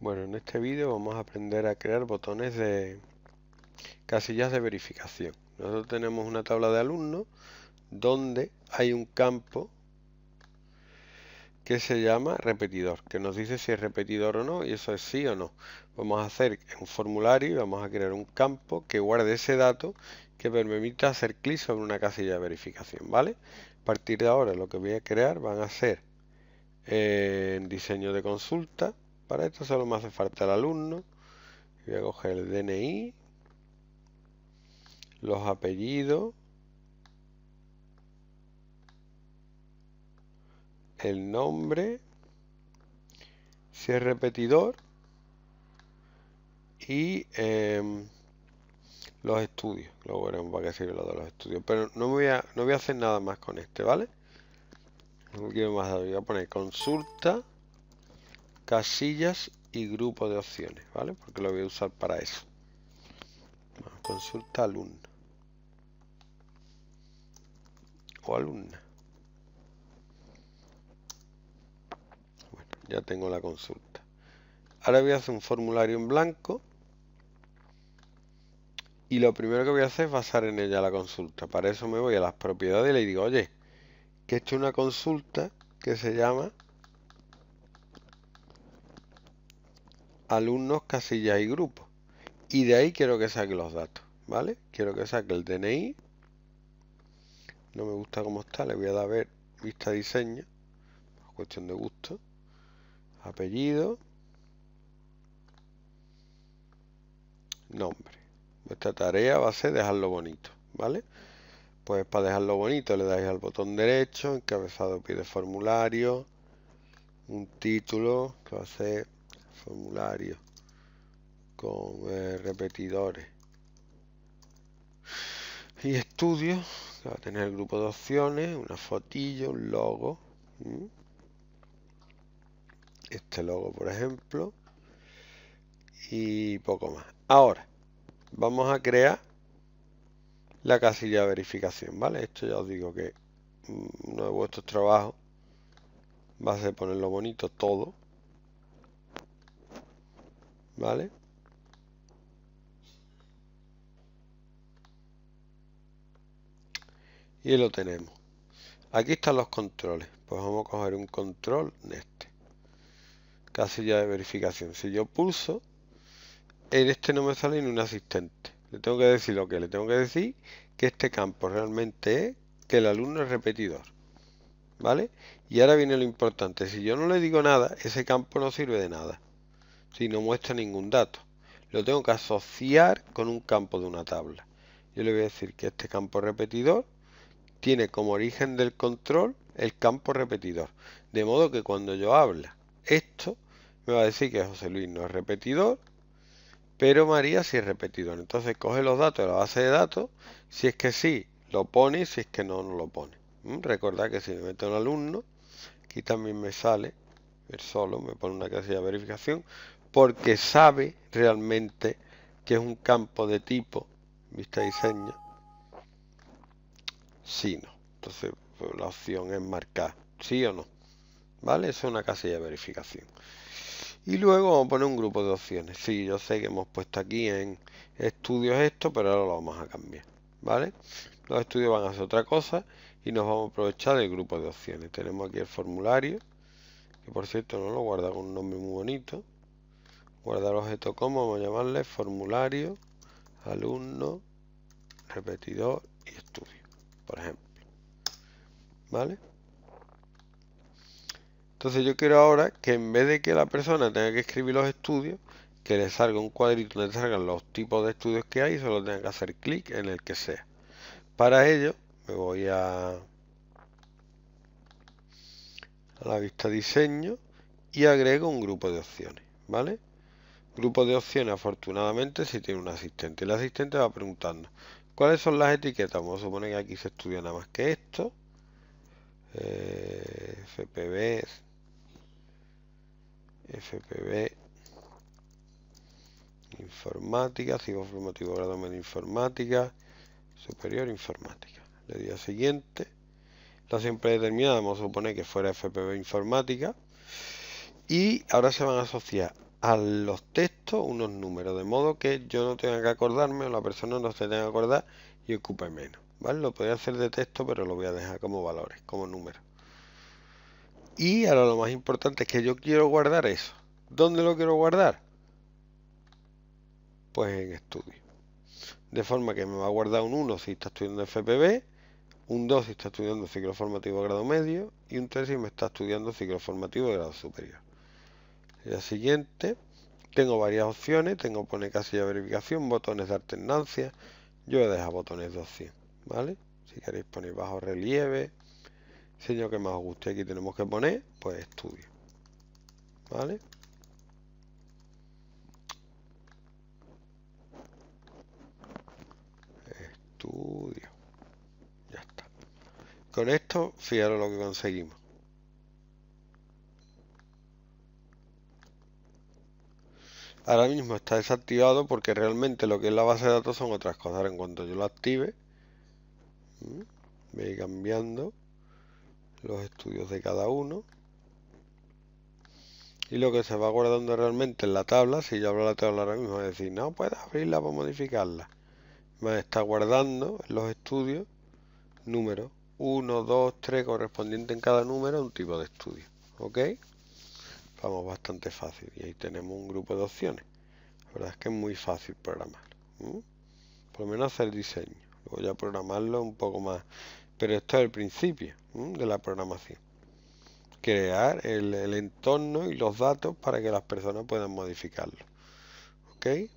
Bueno, en este vídeo vamos a aprender a crear botones de casillas de verificación. Nosotros tenemos una tabla de alumnos donde hay un campo que se llama repetidor, que nos dice si es repetidor o no, y eso es sí o no. Vamos a hacer un formulario y vamos a crear un campo que guarde ese dato que permita hacer clic sobre una casilla de verificación, ¿vale? A partir de ahora lo que voy a crear van a ser eh, en diseño de consulta, para esto solo me hace falta el alumno. Voy a coger el DNI, los apellidos, el nombre, si es repetidor y em, los estudios. Luego veremos para qué sirve lo de los estudios. Pero no voy a, no voy a hacer nada más con este, ¿vale? No quiero más. Voy a poner consulta casillas y grupo de opciones, ¿vale? Porque lo voy a usar para eso. consulta alumna o alumna. Bueno, ya tengo la consulta. Ahora voy a hacer un formulario en blanco y lo primero que voy a hacer es basar en ella la consulta. Para eso me voy a las propiedades y le digo, oye, que he hecho una consulta que se llama alumnos, casillas y grupos Y de ahí quiero que saque los datos, ¿vale? Quiero que saque el DNI. No me gusta cómo está, le voy a dar a ver vista diseño. Cuestión de gusto. Apellido. Nombre. Nuestra tarea va a ser dejarlo bonito, ¿vale? Pues para dejarlo bonito le dais al botón derecho, encabezado pide formulario, un título que va a ser formulario con eh, repetidores y estudio que va a tener el grupo de opciones una fotillo un logo este logo por ejemplo y poco más ahora vamos a crear la casilla de verificación vale esto ya os digo que mm, uno de vuestros trabajos va a ser ponerlo bonito todo ¿Vale? Y lo tenemos. Aquí están los controles. Pues vamos a coger un control en este. Casilla de verificación. Si yo pulso, en este no me sale ni un asistente. Le tengo que decir lo que le tengo que decir, que este campo realmente es que el alumno es repetidor. ¿Vale? Y ahora viene lo importante. Si yo no le digo nada, ese campo no sirve de nada si no muestra ningún dato. Lo tengo que asociar con un campo de una tabla. Yo le voy a decir que este campo repetidor tiene como origen del control el campo repetidor. De modo que cuando yo habla esto, me va a decir que José Luis no es repetidor, pero María sí es repetidor. Entonces coge los datos de la base de datos, si es que sí, lo pone, si es que no, no lo pone. ¿Mm? Recordad que si me meto un alumno, aquí también me sale, el solo, me pone una casilla de verificación, porque sabe realmente que es un campo de tipo, vista diseño, sí, no. Entonces pues, la opción es marcar sí o no. ¿Vale? es una casilla de verificación. Y luego vamos a poner un grupo de opciones. Sí, yo sé que hemos puesto aquí en estudios esto, pero ahora lo vamos a cambiar. ¿Vale? Los estudios van a hacer otra cosa y nos vamos a aprovechar del grupo de opciones. Tenemos aquí el formulario, que por cierto no lo guarda con un nombre muy bonito guardar objeto como, vamos a llamarle formulario, alumno, repetidor y estudio, por ejemplo. ¿Vale? Entonces yo quiero ahora que en vez de que la persona tenga que escribir los estudios, que le salga un cuadrito donde salgan los tipos de estudios que hay solo tenga que hacer clic en el que sea. Para ello me voy a, a la vista diseño y agrego un grupo de opciones, ¿vale? Grupo de opciones, afortunadamente, si tiene un asistente. El asistente va preguntando, ¿cuáles son las etiquetas? Vamos a suponer que aquí se estudia nada más que esto. Eh, FPB. FPV, informática, ciclo formativo grado medio informática, superior informática. Le día a siguiente. La siempre determinada, vamos a suponer que fuera FPB informática. Y ahora se van a asociar a los textos unos números, de modo que yo no tenga que acordarme o la persona no se tenga que acordar y ocupe menos. Lo podría hacer de texto, pero lo voy a dejar como valores, como números. Y ahora lo más importante es que yo quiero guardar eso. ¿Dónde lo quiero guardar? Pues en estudio. De forma que me va a guardar un 1 si está estudiando FPB, un 2 si está estudiando ciclo formativo de grado medio y un 3 si me está estudiando ciclo formativo de grado superior la siguiente. Tengo varias opciones, tengo poner casilla de verificación, botones de alternancia. Yo voy a dejar botones 200, ¿vale? Si queréis poner bajo relieve, señor que más os guste. Aquí tenemos que poner, pues estudio, ¿vale? Estudio. Ya está. Con esto, fijaros lo que conseguimos. Ahora mismo está desactivado porque realmente lo que es la base de datos son otras cosas. Ahora en cuanto yo lo active, mm, voy cambiando los estudios de cada uno. Y lo que se va guardando realmente en la tabla, si yo abro la tabla ahora mismo, es decir, no puedes abrirla para modificarla. Me está guardando los estudios números 1, 2, 3 correspondiente en cada número un tipo de estudio. ¿Ok? vamos bastante fácil y ahí tenemos un grupo de opciones la verdad es que es muy fácil programar por lo menos hacer diseño voy ya programarlo un poco más pero esto es el principio de la programación crear el, el entorno y los datos para que las personas puedan modificarlo ok